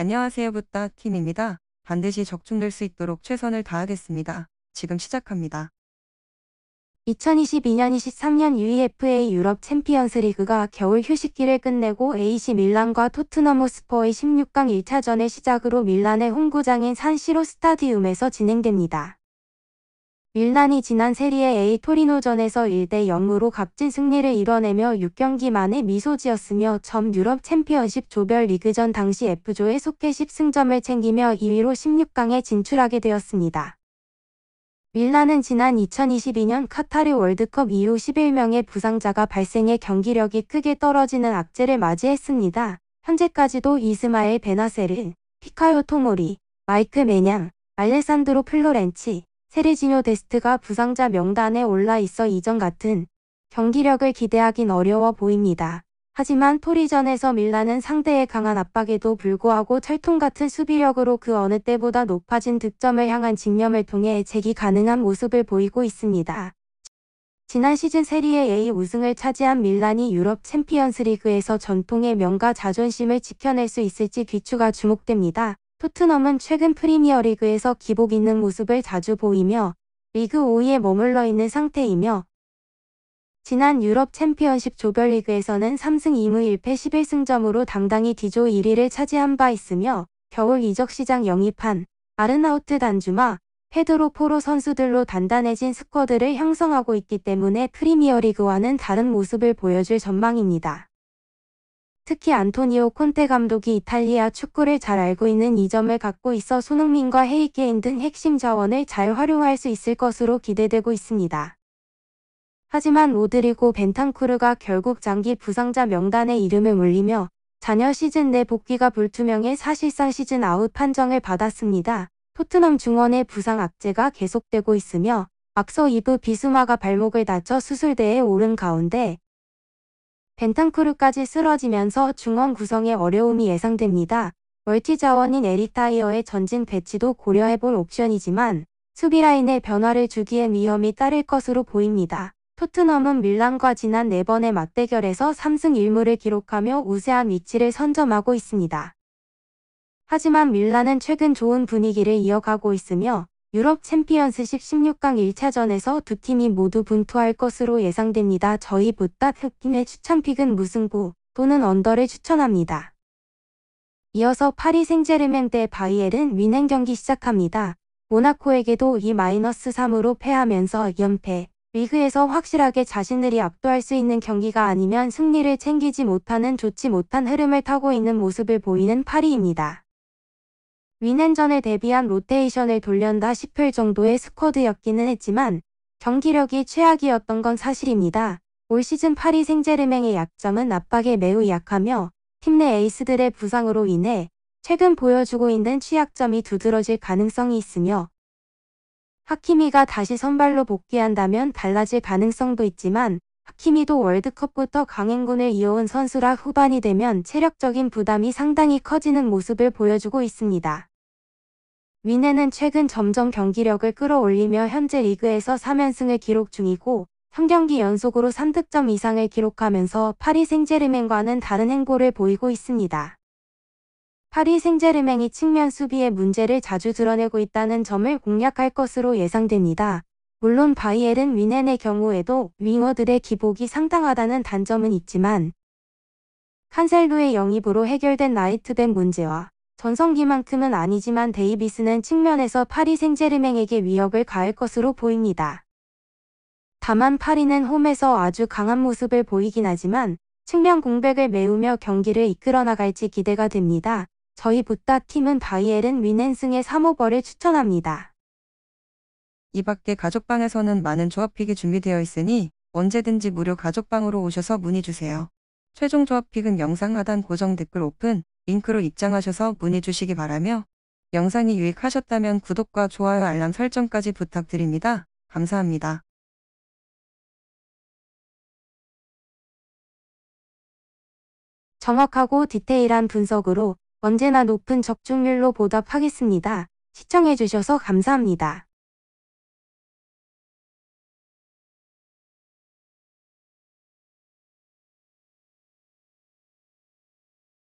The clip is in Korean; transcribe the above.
안녕하세요부터 킴입니다. 반드시 적중될 수 있도록 최선을 다하겠습니다. 지금 시작합니다. 2022년 23년 UEFA 유럽 챔피언스 리그가 겨울 휴식기를 끝내고 AC 밀란과 토트넘 호스퍼의 16강 1차전의 시작으로 밀란의 홈구장인 산시로 스타디움에서 진행됩니다. 밀란이 지난 세리에 A 토리노전에서 1대 0으로 값진 승리를 이뤄내며 6경기 만에 미소지었으며 전 유럽 챔피언십 조별 리그전 당시 F조에 속해 10승점을 챙기며 2위로 16강에 진출하게 되었습니다. 밀란은 지난 2022년 카타르 월드컵 이후 11명의 부상자가 발생해 경기력이 크게 떨어지는 악재를 맞이했습니다. 현재까지도 이스마엘 베나세르, 피카요 토모리, 마이크 메냥, 알레산드로 플로렌치, 세레지뇨 데스트가 부상자 명단에 올라 있어 이전 같은 경기력을 기대하긴 어려워 보입니다. 하지만 토리전에서 밀라는 상대의 강한 압박에도 불구하고 철통같은 수비력으로 그 어느 때보다 높아진 득점을 향한 집념을 통해 재기 가능한 모습을 보이고 있습니다. 지난 시즌 세리에 A 우승을 차지한 밀란이 유럽 챔피언스 리그에서 전통의 명가 자존심을 지켜낼 수 있을지 귀추가 주목됩니다. 토트넘은 최근 프리미어리그에서 기복 있는 모습을 자주 보이며 리그 5위에 머물러 있는 상태이며 지난 유럽 챔피언십 조별리그에서는 3승 2무 1패 11승점으로 당당히 디조 1위를 차지한 바 있으며 겨울 이적시장 영입한 아르나우트 단주마, 페드로 포로 선수들로 단단해진 스쿼드를 형성하고 있기 때문에 프리미어리그와는 다른 모습을 보여줄 전망입니다. 특히 안토니오 콘테 감독이 이탈리아 축구를 잘 알고 있는 이 점을 갖고 있어 손흥민과 헤이케인 등 핵심 자원을 잘 활용할 수 있을 것으로 기대되고 있습니다. 하지만 로드리고 벤탄쿠르가 결국 장기 부상자 명단에 이름을 올리며 자녀 시즌 내 복귀가 불투명해 사실상 시즌 아웃 판정을 받았습니다. 토트넘 중원의 부상 악재가 계속되고 있으며 악서 이브 비수마가 발목을 다쳐 수술대에 오른 가운데 벤탄크루까지 쓰러지면서 중원 구성에 어려움이 예상됩니다. 멀티자원인 에리타이어의 전진 배치도 고려해볼 옵션이지만 수비라인의 변화를 주기엔 위험이 따를 것으로 보입니다. 토트넘은 밀란과 지난 4번의 맞대결에서 3승 1무를 기록하며 우세한 위치를 선점하고 있습니다. 하지만 밀란은 최근 좋은 분위기를 이어가고 있으며 유럽 챔피언스식 16강 1차전에서 두 팀이 모두 분투할 것으로 예상됩니다. 저희 보따 흑팀의 추천픽은 무승부 또는 언더를 추천합니다. 이어서 파리 생제르맹 대바이엘은 위행 경기 시작합니다. 모나코에게도 이 마이너스 3으로 패하면서 연패, 리그에서 확실하게 자신들이 압도할 수 있는 경기가 아니면 승리를 챙기지 못하는 좋지 못한 흐름을 타고 있는 모습을 보이는 파리입니다. 위난전에 대비한 로테이션을 돌련다 싶을 정도의 스쿼드였기는 했지만 경기력이 최악이었던 건 사실입니다. 올 시즌 파리 생제르맹의 약점은 압박에 매우 약하며 팀 내 에이스들의 부상으로 인해 최근 보여주고 있는 취약점이 두드러질 가능성이 있으며 하키미가 다시 선발로 복귀한다면 달라질 가능성도 있지만 하키미도 월드컵부터 강행군을 이어온 선수라 후반이 되면 체력적인 부담이 상당히 커지는 모습을 보여주고 있습니다. 위네는 최근 점점 경기력을 끌어올리며 현재 리그에서 3연승을 기록 중이고 3경기 연속으로 3득점 이상을 기록하면서 파리 생제르맹과는 다른 행보를 보이고 있습니다. 파리 생제르맹이 측면 수비의 문제를 자주 드러내고 있다는 점을 공략할 것으로 예상됩니다. 물론 바이엘은 위넨의 경우에도 윙어들의 기복이 상당하다는 단점은 있지만 칸셀루의 영입으로 해결된 나이트백 문제와 전성기만큼은 아니지만 데이비스는 측면에서 파리 생제르맹에게 위협을 가할 것으로 보입니다. 다만 파리는 홈에서 아주 강한 모습을 보이긴 하지만 측면 공백을 메우며 경기를 이끌어 나갈지 기대가 됩니다. 저희 부탁 팀은 바이에른 위넨승의 3호벌을 추천합니다. 이 밖에 가족방에서는 많은 조합픽이 준비되어 있으니 언제든지 무료 가족방으로 오셔서 문의주세요. 최종 조합픽은 영상 하단 고정 댓글 오픈, 링크로 입장하셔서 문의 주시기 바라며 영상이 유익하셨다면 구독과 좋아요 알람 설정까지 부탁드립니다. 감사합니다. 정확하고 디테일한 분석으로 언제나 높은 적중률로 보답하겠습니다. 시청해주셔서 감사합니다.